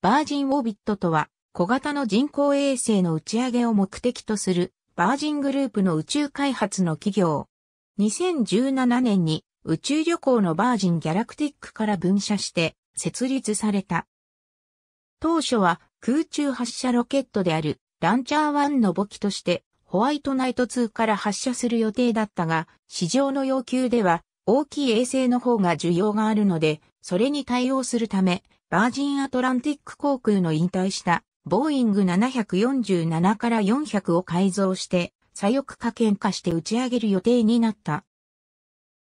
バージンオービットとは、小型の人工衛星の打ち上げを目的とする、バージングループの宇宙開発の企業。2017年に宇宙旅行のバージンギャラクティックから分社して設立された。当初は空中発射ロケットであるランチャー1の母機としてホワイトナイト2から発射する予定だったが、市場の要求では大きい衛星の方が需要があるので、それに対応するため、バージンアトランティック航空の引退したボーイング747から400を改造して左翼加減化して打ち上げる予定になった。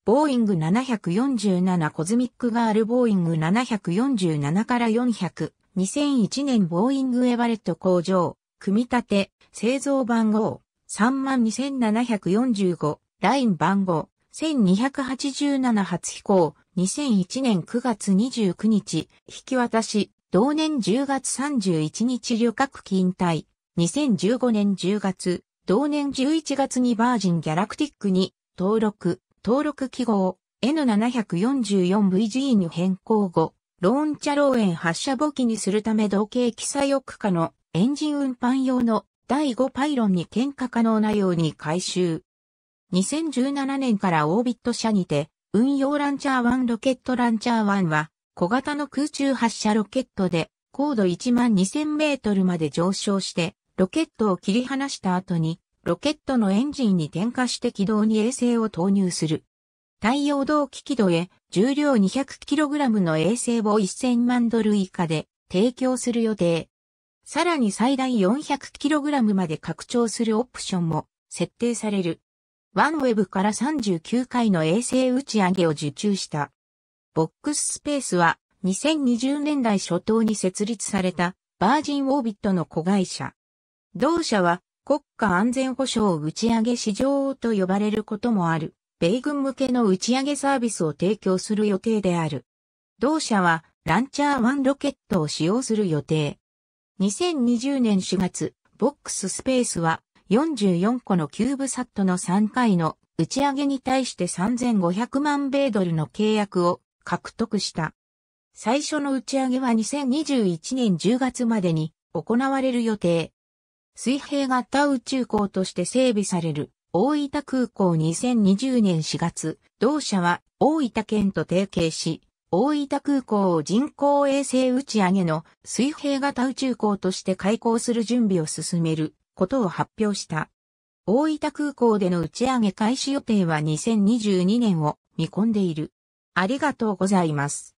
ボーイング747コズミックガールボーイング747から400、2001年ボーイングエバレット工場、組み立て、製造番号、32745、ライン番号、1287初飛行、2001年9月29日、引き渡し、同年10月31日旅客機引退、2015年10月、同年11月にバージンギャラクティックに登録、登録記号 N744VG に変更後、ローンチャローエン発射簿記にするため同型記載奥下のエンジン運搬用の第5パイロンに喧嘩可能なように回収。2017年からオービット社にて運用ランチャー1ロケットランチャー1は、小型の空中発射ロケットで、高度1万2000メートルまで上昇して、ロケットを切り離した後に、ロケットのエンジンに点火して軌道に衛星を投入する。太陽同期軌道へ重量 200kg の衛星を1000万ドル以下で提供する予定。さらに最大 400kg まで拡張するオプションも設定される。ワンウェブから39回の衛星打ち上げを受注した。ボックススペースは2020年代初頭に設立されたバージンオービットの子会社。同社は国家安全保障打ち上げ市場と呼ばれることもある、米軍向けの打ち上げサービスを提供する予定である。同社はランチャー1ロケットを使用する予定。2020年4月、ボックススペースは44個のキューブサットの3回の打ち上げに対して3500万米ドルの契約を獲得した。最初の打ち上げは2021年10月までに行われる予定。水平型宇宙港として整備される大分空港2020年4月、同社は大分県と提携し、大分空港を人工衛星打ち上げの水平型宇宙港として開港する準備を進めることを発表した。大分空港での打ち上げ開始予定は2022年を見込んでいる。ありがとうございます。